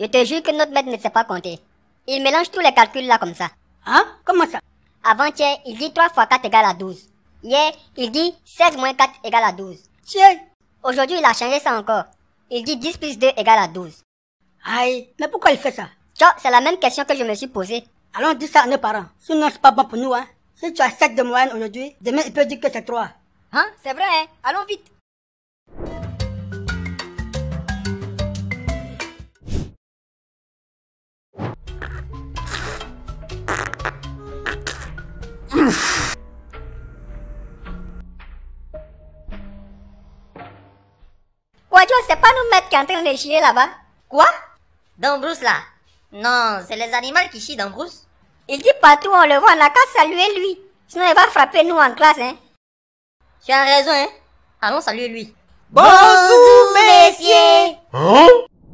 Je te jure que notre maître ne sait pas compter. Il mélange tous les calculs là comme ça. Hein Comment ça Avant-hier, il dit 3 fois 4 égale à 12. Hier, il dit 16 moins 4 égale à 12. Tiens Aujourd'hui, il a changé ça encore. Il dit 10 plus 2 égale à 12. Aïe, mais pourquoi il fait ça c'est la même question que je me suis posée. Allons dire ça à nos parents. Sinon, c'est pas bon pour nous, hein. Si tu as 7 de moyenne aujourd'hui, demain, il peut dire que c'est 3. Hein, c'est vrai, hein. Allons vite. Quoi, tu c'est pas nous mettre qui est en train de chier là-bas Quoi Dans Bruce là Non, c'est les animaux qui chient dans Bruce. Il dit partout, on le voit, on a qu'à saluer lui. Sinon, il va frapper nous en classe, hein. Tu as raison, hein. Allons saluer lui. Bonjour, messieurs Hein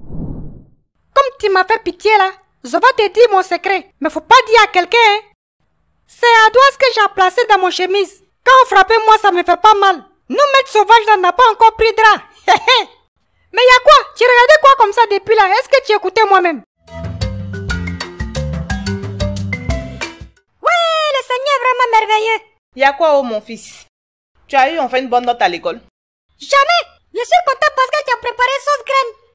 Comme tu m'as fait pitié là, je vais te dire mon secret. Mais faut pas dire à quelqu'un, hein. C'est à ce que j'ai placé dans mon chemise. Quand on frappait, moi, ça me fait pas mal. Nous, maître sauvage, ça n'a pas encore pris de drap. Mais y a quoi Tu regardais quoi comme ça depuis là Est-ce que tu écoutais moi-même Ouais, le Seigneur est vraiment merveilleux. Y a quoi, oh mon fils Tu as eu enfin une bonne note à l'école Jamais Je suis content parce que tu as préparé sauce graine.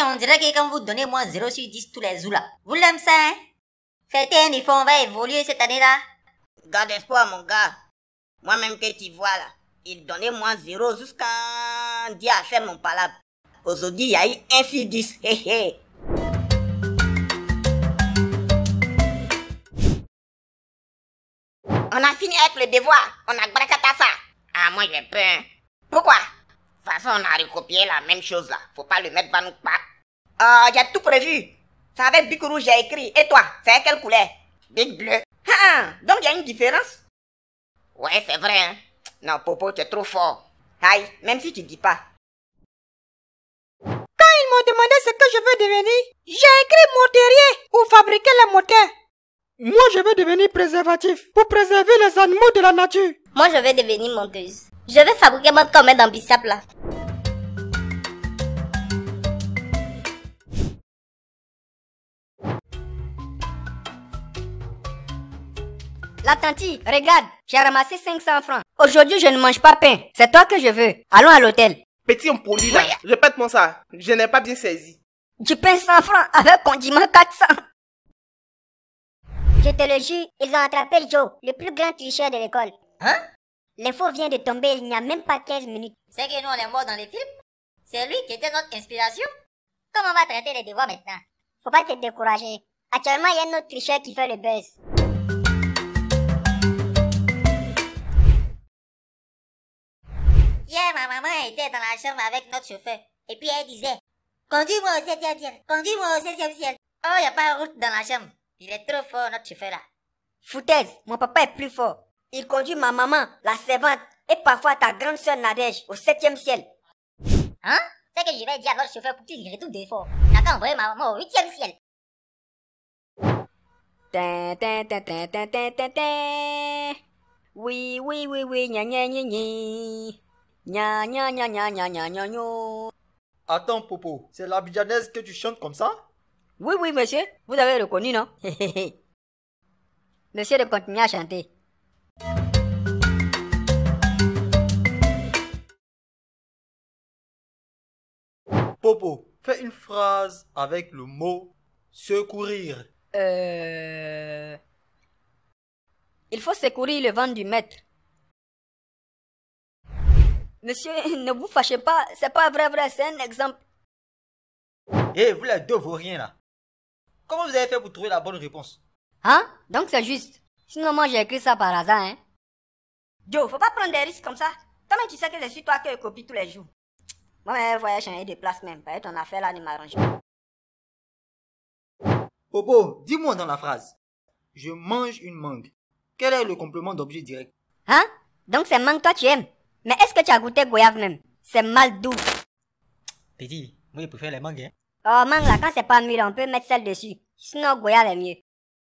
on dirait que quand vous donnez moins 0 sur 10 tous les jours là. Vous l'aimez ça, hein Faites un effort, on va évoluer cette année-là. Garde espoir, mon gars. Moi-même que tu vois là, il donnait moins 0 jusqu'à 10 à faire mon palabre. Aujourd'hui, il y a eu un sur 10. Hé On a fini avec le devoir. On a braqué ça. Ah, moi j'ai peur. Pourquoi façon, on a recopié la même chose là. Faut pas le mettre va nous pas. Euh, j'ai tout prévu. Ça avec Big Rouge j'ai écrit. Et toi, c'est quelle couleur Big Bleu. Ah, ah, donc il y a une différence Ouais, c'est vrai. Hein? Non, Popo, tu es trop fort. Aïe, même si tu dis pas. Quand ils m'ont demandé ce que je veux devenir, j'ai écrit monterier ou fabriquer les moteurs. Moi, je veux devenir préservatif pour préserver les animaux de la nature. Moi, je veux devenir monteuse. Je vais fabriquer mon commun dans là. La regarde, j'ai ramassé 500 francs. Aujourd'hui, je ne mange pas pain. C'est toi que je veux. Allons à l'hôtel. Petit impoli là, répète-moi ça. Je n'ai pas bien saisi. Du pain 100 francs avec condiment 400. Je te le jure, ils ont attrapé Joe, le plus grand tricheur de l'école. Hein L'info vient de tomber il n'y a même pas 15 minutes. C'est que nous, on est mort dans les films C'est lui qui était notre inspiration Comment on va traiter les devoirs maintenant Faut pas te décourager. Actuellement, il y a un autre tricheur qui fait le buzz. Hier, ma maman était dans la chambre avec notre chauffeur. Et puis elle disait Conduis-moi au 7 ciel Conduis-moi au 7 ciel Oh, y a pas de route dans la chambre. Il est trop fort, notre chauffeur là. Foutaise, mon papa est plus fort. Il conduit ma maman, la servante, et parfois ta grande soeur Nadège, au septième ciel. Hein C'est que je vais dire à votre chauffeur pour qu'il d'effort. d'efforts. N'a qu'à envoyer ma maman au huitième ciel. Oui, oui, oui, oui, nya nya nya Nya nya nya nya nya nya nya nya. Attends, Popo, c'est l'abidjanaise que tu chantes comme ça Oui, oui, monsieur, vous avez reconnu, non Monsieur de continuer à chanter. Fais une phrase avec le mot secourir. Euh... Il faut secourir le vent du maître. Monsieur, ne vous fâchez pas, c'est pas vrai, vrai, c'est un exemple. Eh, vous les deux vous rien là. Comment vous avez fait pour trouver la bonne réponse Hein Donc c'est juste. Sinon, moi j'ai écrit ça par hasard, hein. Joe, faut pas prendre des risques comme ça. Comment tu sais que je suis toi que je copie tous les jours moi je voyage changer de place même. Peut-être ben, ton affaire là ne m'arrange pas. Popo, dis-moi dans la phrase. Je mange une mangue. Quel est le complément d'objet direct Hein Donc c'est mangue toi tu aimes. Mais est-ce que tu as goûté goyave même C'est mal doux. Petit, moi je préfère les mangues. Hein? Oh, mangue là, quand c'est pas là on peut mettre celle dessus. Sinon, goyave est mieux.